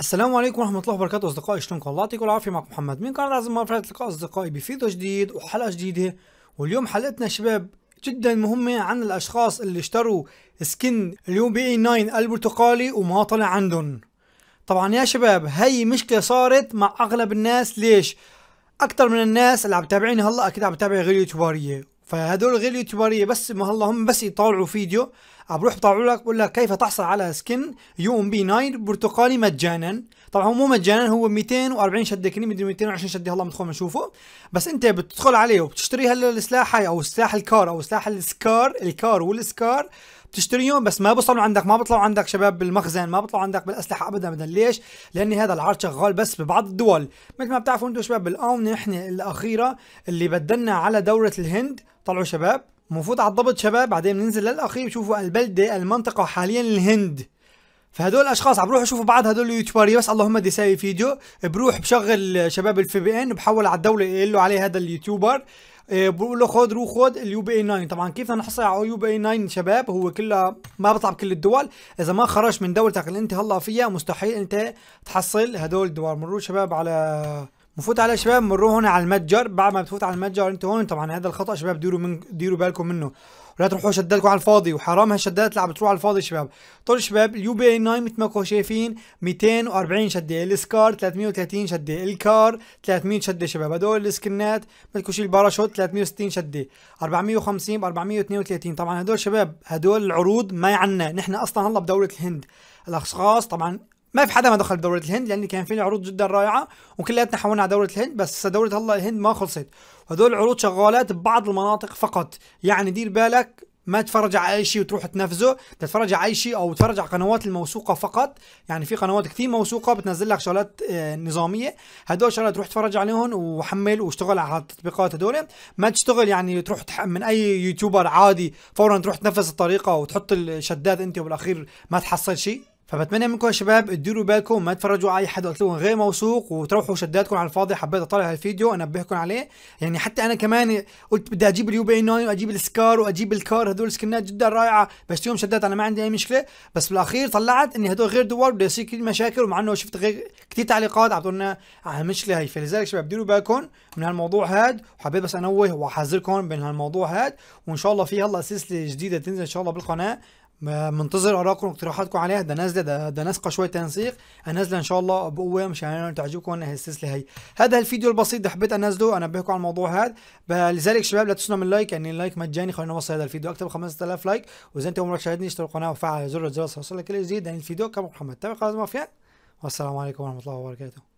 السلام عليكم ورحمة الله وبركاته أصدقائي شلونكم الله يعطيكم العافية معكم محمد من قناة عزم مرة لقاء أصدقائي بفيديو جديد وحلقة جديدة واليوم حلقتنا شباب جدا مهمة عن الأشخاص اللي اشتروا سكن اليو بي اي 9 البرتقالي وما طلع عندهم طبعا يا شباب هي مشكلة صارت مع أغلب الناس ليش؟ أكثر من الناس اللي عم تابعيني هلا أكيد عم تتابع غير يوتيوبرية فهدول غير اليوتيوبريه بس ما هلا هم بس يطالعوا فيديو عم بروح بطلعوا لك بقول لك كيف تحصل على سكن يو ام بي 9 برتقالي مجانا طبعا هو مو مجانا هو 240 شده كني مدري 220 شده هلا بندخل بنشوفه بس انت بتدخل عليه وبتشتري هلا السلاح هاي او سلاح الكار او سلاح السكار الكار والسكار بتشتريهم بس ما بيوصلوا عندك ما بيطلعوا عندك شباب بالمخزن ما بيطلعوا عندك بالاسلحه ابدا ابدا ليش؟ لان هذا العرض شغال بس ببعض الدول مثل ما بتعرفوا انتم شباب بالاونه نحن الاخيره اللي بدلنا على دوره الهند طلعوا شباب بنفوت على الضبط شباب بعدين بننزل للاخير بشوفوا البلده المنطقه حاليا الهند فهدول الاشخاص عم بروحوا يشوفوا بعض هدول اليوتيوبر بس اللهم بدي اسوي فيديو بروح بشغل شباب الفي بي ان بحول على الدوله يقول له عليه هذا اليوتيوبر إيه، بقول له خذ روح خذ اليو بي اي 9 طبعا كيف نحصل على يو بي اي 9 شباب هو كلها ما بيطلع بكل الدول اذا ما خرجت من دولتك اللي انت هلا فيها مستحيل انت تحصل هدول الدول مروا شباب على بفوت على شباب مروا هون على المتجر بعد ما بتفوت على المتجر انت هون طبعا هذا الخطا شباب ديروا من ديروا بالكم منه ولا تروحوا شداتكم على الفاضي وحرام هالشدات اللي عم بتروح على الفاضي شباب طول شباب اليو بي اي 9 مثل ما انكم شايفين 240 شده السكار 330 شده الكار 300 شده شباب هدول السكنات كل شيء الباراشوت 360 شده 450 ب 432 طبعا هدول شباب هدول العروض ما عنا يعنى. نحن اصلا هلا بدوله الهند الاشخاص طبعا ما في حدا ما دخل بدوره الهند لان كان في عروض جدا رائعه وكلياتنا حولنا على دوره الهند بس دوره الله الهند ما خلصت وهدول العروض شغالات ببعض المناطق فقط يعني دير بالك ما تفرج على اي شيء وتروح تنفذه تتفرج على اي شيء او تتفرج على قنوات الموثوقه فقط يعني في قنوات كثير موثوقه بتنزل لك شغلات آه، نظاميه هدول شغلات تروح تفرج عليهم وحمل واشتغل على التطبيقات هدول ما تشتغل يعني تروح من اي يوتيوبر عادي فورا تروح تنفذ الطريقه وتحط الشداد انت وبالاخير ما تحصل شيء فبتمنى منكم يا شباب تديروا بالكم ما تفرجوا على اي حد قلت لكم غير موثوق وتروحوا شداتكم على الفاضي حبيت اطلع هالفيديو انبهكم عليه يعني حتى انا كمان قلت بدي اجيب اليو بي 9 واجيب السكار واجيب الكار هدول سكنات جدا رائعه بشتريهم شدات انا ما عندي اي مشكله بس بالاخير طلعت اني هدول غير دوار بده يصير كثير مشاكل ومع انه شفت غير كثير تعليقات عم لنا على المشكله هي فلذلك شباب ديروا بالكم من هالموضوع هاد وحبيت بس انوه واحذركم من هالموضوع هاد وان شاء الله في هلا سلسله جديده تنزل ان شاء الله بالقناه منتظر ارائكم واقتراحاتكم عليها ده نازله ده ده ناسقه شويه تنسيق نازله ان شاء الله بقوه مش تعجبكم وانا هي هذا الفيديو البسيط ده حبيت انزله انبهكم على الموضوع هذا لذلك شباب لا تنسوا من لايك يعني اللايك مجاني خلينا نوصل هذا الفيديو اكتب 5000 لايك واذا انت عمرك شاهدني اشترك القناه وفعل زر الجرس لك كل جديد عن الفيديو كم محمد تابع قناه مافيا والسلام عليكم ورحمه الله وبركاته